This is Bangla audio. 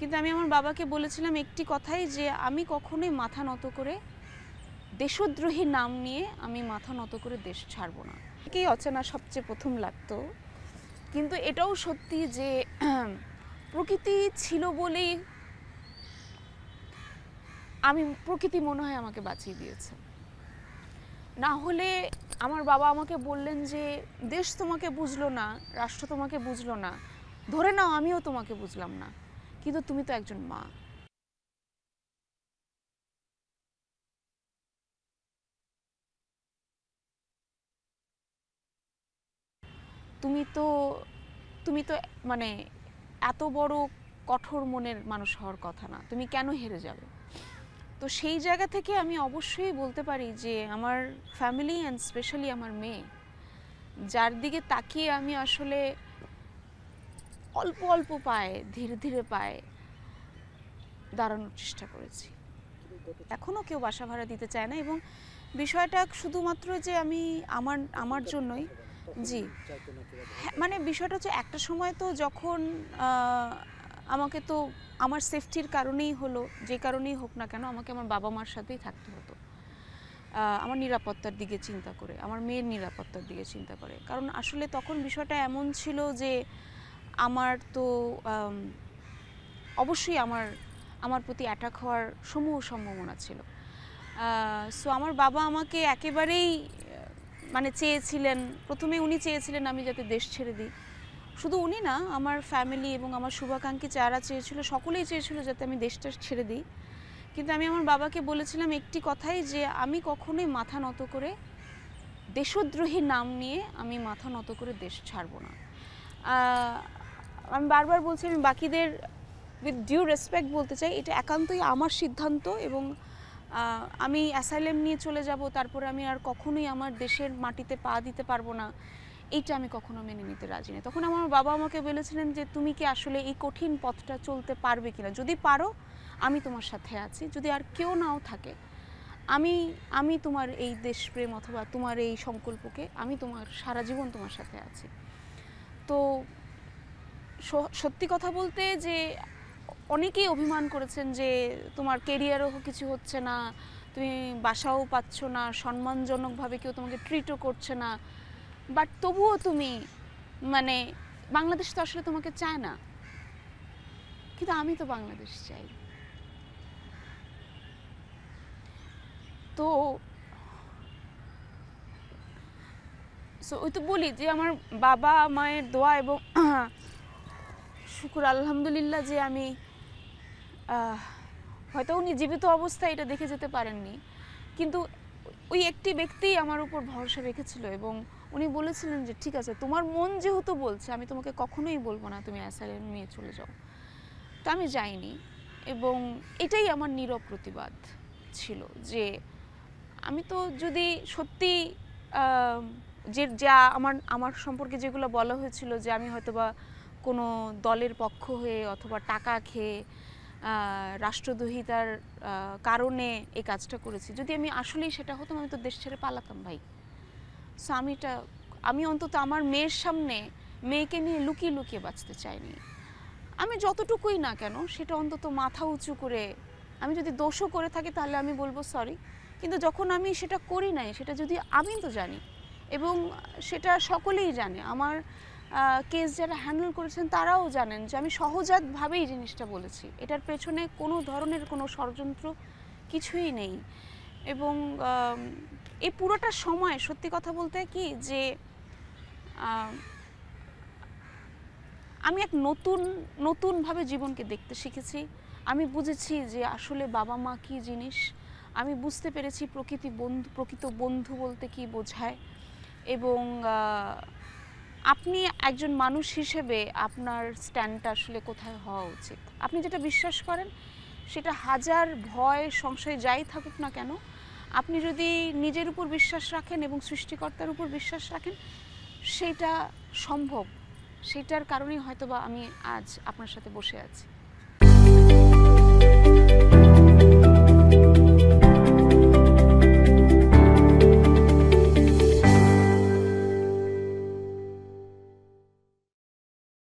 কিন্তু আমি আমার বাবাকে বলেছিলাম একটি কথাই যে আমি কখনোই মাথা নত করে দেশদ্রোহী নাম নিয়ে আমি মাথা নত করে দেশ ছাড়ব না একেই অচেনা সবচেয়ে প্রথম লাগতো কিন্তু এটাও সত্যি যে প্রকৃতি ছিল বলেই আমি প্রকৃতি মনে হয় আমাকে বাঁচিয়ে দিয়েছে না হলে আমার বাবা আমাকে বললেন যে দেশ তোমাকে বুঝলো না রাষ্ট্র তোমাকে বুঝলো না ধরে নাও আমিও তোমাকে বুঝলাম না কিন্তু তুমি তো একজন মা তুমি তো তুমি তো মানে এত বড় কঠোর মনের মানুষ হওয়ার কথা না তুমি কেন হেরে যাবে তো সেই জায়গা থেকে আমি অবশ্যই বলতে পারি যে আমার ফ্যামিলি অ্যান্ড স্পেশালি আমার মেয়ে যার দিকে তাকিয়ে আমি আসলে অল্প অল্প পায়ে ধীরে ধীরে পায়ে দাঁড়ানোর চেষ্টা করেছি এখনও কেউ বাসা ভাড়া দিতে চায় না এবং বিষয়টা শুধুমাত্র যে আমি আমার আমার জন্যই জি হ্যাঁ, মানে বিষয়টা হচ্ছে একটা সময় তো যখন আমাকে তো আমার সেফটির কারণেই হলো যে কারণেই হোক না কেন আমাকে আমার বাবা মার সাথেই থাকতে হতো আমার নিরাপত্তার দিকে চিন্তা করে আমার মেয়ের নিরাপত্তার দিকে চিন্তা করে কারণ আসলে তখন বিষয়টা এমন ছিল যে আমার তো অবশ্যই আমার আমার প্রতি অ্যাটাক হওয়ার সমূহ সম্ভাবনা ছিল সো আমার বাবা আমাকে একেবারেই মানে চেয়েছিলেন প্রথমে উনি চেয়েছিলেন আমি যাতে দেশ ছেড়ে দিই শুধু উনি না আমার ফ্যামিলি এবং আমার শুভাকাঙ্ক্ষী যারা চেয়েছিল সকলেই চেয়েছিল যাতে আমি দেশটা ছেড়ে দিই কিন্তু আমি আমার বাবাকে বলেছিলাম একটি কথাই যে আমি কখনোই মাথা নত করে দেশদ্রোহী নাম নিয়ে আমি মাথা নত করে দেশ ছাড়ব না আমি বারবার বলছি আমি বাকিদের উইথ ডিউ রেসপেক্ট বলতে চাই এটা একান্তই আমার সিদ্ধান্ত এবং আমি অ্যাসাইলেম নিয়ে চলে যাব তারপরে আমি আর কখনোই আমার দেশের মাটিতে পা দিতে পারবো না এইটা আমি কখনো মেনে নিতে রাজি নেই তখন আমার বাবা আমাকে বলেছিলেন যে তুমি কি আসলে এই কঠিন পথটা চলতে পারবে কিনা যদি পারো আমি তোমার সাথে আছি যদি আর কেউ নাও থাকে আমি আমি তোমার এই দেশপ্রেম অথবা তোমার এই সংকল্পকে আমি তোমার সারা জীবন তোমার সাথে আছি তো সত্যি কথা বলতে যে অনেকেই অভিমান করেছেন যে তোমার কেরিয়ারও কিছু হচ্ছে না তুমি বাসাও পাচ্ছ না সম্মানজনকভাবে কেউ তোমাকে ট্রিটও করছে না বাট তবুও তুমি মানে বাংলাদেশ তো আসলে তোমাকে চায় না কিন্তু আমি তো বাংলাদেশ চাই তো সো ওই তো বলি যে আমার বাবা মায়ের দোয়া এবং শুকুর আলহামদুলিল্লাহ যে আমি হয়তো উনি জীবিত অবস্থায় এটা দেখে যেতে পারেননি কিন্তু ওই একটি ব্যক্তি আমার উপর ভরসা রেখেছিল এবং উনি বলেছিলেন যে ঠিক আছে তোমার মন যেহেতু বলছে আমি তোমাকে কখনোই বলবো না তুমি অ্যাসাইলেন্ট নিয়ে চলে যাও তো আমি যাইনি এবং এটাই আমার নীরব প্রতিবাদ ছিল যে আমি তো যদি সত্যি যে যা আমার আমার সম্পর্কে যেগুলো বলা হয়েছিল যে আমি হয়তোবা কোনো দলের পক্ষ হয়ে অথবা টাকা খেয়ে রাষ্ট্রদ্রোহিতার কারণে এই কাজটা করেছি যদি আমি আসলেই সেটা হতাম আমি তো দেশ ছেড়ে পালাতাম ভাই সো আমি এটা আমি অন্তত আমার মেয়ের সামনে মেয়েকে নিয়ে লুকিয়ে লুকিয়ে বাঁচতে চাইনি আমি যতটুকুই না কেন সেটা অন্তত মাথা উঁচু করে আমি যদি দোষও করে থাকি তাহলে আমি বলবো সরি কিন্তু যখন আমি সেটা করি নাই সেটা যদি আমি তো জানি এবং সেটা সকলেই জানে আমার কেস যারা হ্যান্ডেল করেছেন তারাও জানেন যে আমি সহজাতভাবেই জিনিসটা বলেছি এটার পেছনে কোনো ধরনের কোনো ষড়যন্ত্র কিছুই নেই এবং এই পুরোটা সময় সত্যি কথা বলতে কি যে আমি এক নতুন নতুনভাবে জীবনকে দেখতে শিখেছি আমি বুঝেছি যে আসলে বাবা মা কী জিনিস আমি বুঝতে পেরেছি প্রকৃতি বন্ধু প্রকৃত বন্ধু বলতে কি বোঝায় এবং আপনি একজন মানুষ হিসেবে আপনার স্ট্যান্ডটা আসলে কোথায় হওয়া উচিত আপনি যেটা বিশ্বাস করেন সেটা হাজার ভয় সংশয় যাই থাকুক না কেন আপনি যদি নিজের উপর বিশ্বাস রাখেন এবং সৃষ্টিকর্তার উপর বিশ্বাস রাখেন সেটা সম্ভব সেটার কারণেই হয়তোবা আমি আজ আপনার সাথে বসে আছি